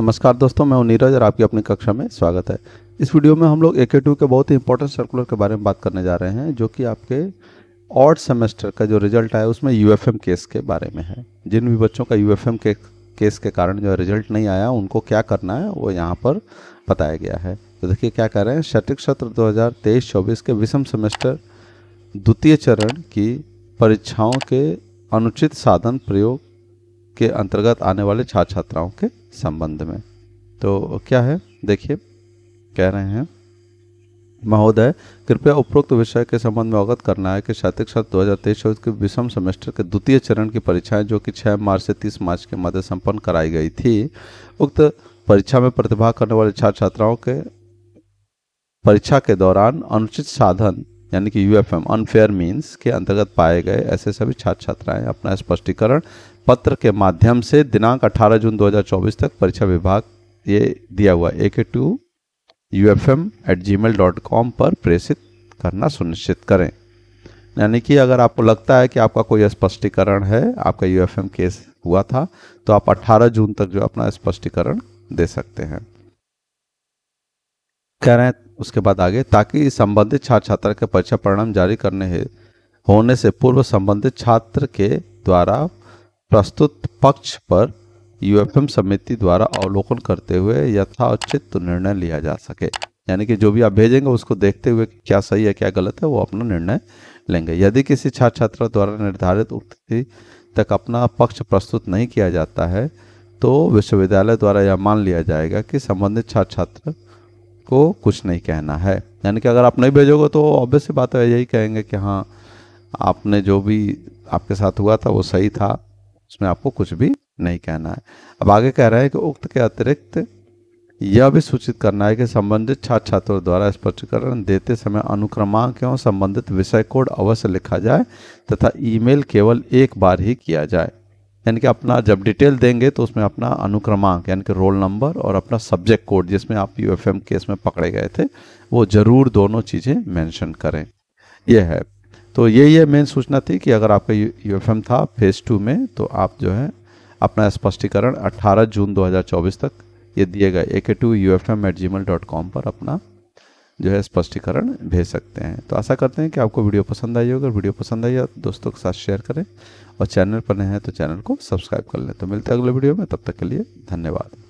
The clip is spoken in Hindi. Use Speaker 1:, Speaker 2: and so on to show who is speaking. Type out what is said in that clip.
Speaker 1: नमस्कार दोस्तों मैं नीरज और आपकी अपनी कक्षा में स्वागत है इस वीडियो में हम लोग ए के टू के बहुत ही इंपॉर्टेंट सर्कुलर के बारे में बात करने जा रहे हैं जो कि आपके ऑर्ड सेमेस्टर का जो रिजल्ट आया उसमें यू केस के बारे में है जिन भी बच्चों का यू के केस के कारण जो रिजल्ट नहीं आया उनको क्या करना है वो यहाँ पर बताया गया है तो देखिए क्या कह रहे हैं शैक्षिक सत्र 2023-24 के विषम सेमेस्टर द्वितीय चरण की परीक्षाओं के अनुचित साधन प्रयोग के अंतर्गत आने वाले छात्र छात्राओं के संबंध में तो क्या है देखिए कह रहे हैं महोदय कृपया उपरोक्त विषय के संबंध में अवगत करना है कि शैक्षिक सत्र दो हज़ार तेईस चौबीस के विषम सेमेस्टर के द्वितीय चरण की परीक्षाएं जो कि 6 मार्च से 30 मार्च के मध्य संपन्न कराई गई थी उक्त परीक्षा में प्रतिभाग करने वाले छात्र छात्राओं के परीक्षा के दौरान अनुचित साधन यानी कि यू अनफेयर मीन्स के अंतर्गत पाए गए ऐसे सभी छात्र छात्राएं अपना स्पष्टीकरण पत्र के माध्यम से दिनांक 18 जून 2024 तक परीक्षा विभाग ये दिया हुआ A K two U F M at Gmail dot com पर प्रेषित करना सुनिश्चित करें यानी कि अगर आपको लगता है कि आपका कोई स्पष्टीकरण है आपका यू एफ एम केस हुआ था तो आप 18 जून तक जो अपना स्पष्टीकरण दे सकते हैं कह रहे हैं उसके बाद आगे ताकि संबंधित छात्र छात्रा के परीक्षा परिणाम जारी करने है होने से पूर्व संबंधित छात्र के द्वारा प्रस्तुत पक्ष पर यूएफएम समिति द्वारा अवलोकन करते हुए यथाउचित निर्णय लिया जा सके यानी कि जो भी आप भेजेंगे उसको देखते हुए क्या सही है क्या गलत है वो अपना निर्णय लेंगे यदि किसी छात्र छात्रा द्वारा निर्धारित उक्त तक अपना पक्ष प्रस्तुत नहीं किया जाता है तो विश्वविद्यालय द्वारा यह मान लिया जाएगा कि संबंधित छात्र छात्र को कुछ नहीं कहना है यानी कि अगर आप नहीं भेजोगे तो ऑब्वियस बात है यही कहेंगे कि हाँ आपने जो भी आपके साथ हुआ था वो सही था उसमें आपको कुछ भी नहीं कहना है अब आगे कह रहे हैं कि उक्त के अतिरिक्त यह भी सूचित करना है कि संबंधित छात्र छात्रों द्वारा स्पष्टीकरण देते समय अनुक्रमांक एवं संबंधित विषय कोड अवश्य लिखा जाए तथा ईमेल केवल एक बार ही किया जाए यानी कि अपना जब डिटेल देंगे तो उसमें अपना अनुक्रमांक यानी कि रोल नंबर और अपना सब्जेक्ट कोड जिसमें आप यू केस में पकड़े गए थे वो ज़रूर दोनों चीज़ें मेंशन करें ये है तो ये ये मेन सूचना थी कि अगर आपका यू था फेज़ टू में तो आप जो है अपना स्पष्टीकरण 18 जून 2024 तक ये दिए गए A K two U F M at Gmail dot com पर अपना जो है स्पष्टीकरण भेज सकते हैं तो आशा करते हैं कि आपको वीडियो पसंद आई होगी अगर वीडियो पसंद आई दोस्तों के साथ शेयर करें और चैनल पर नए हैं तो चैनल को सब्सक्राइब कर लें तो मिलते हैं अगले वीडियो में तब तक के लिए धन्यवाद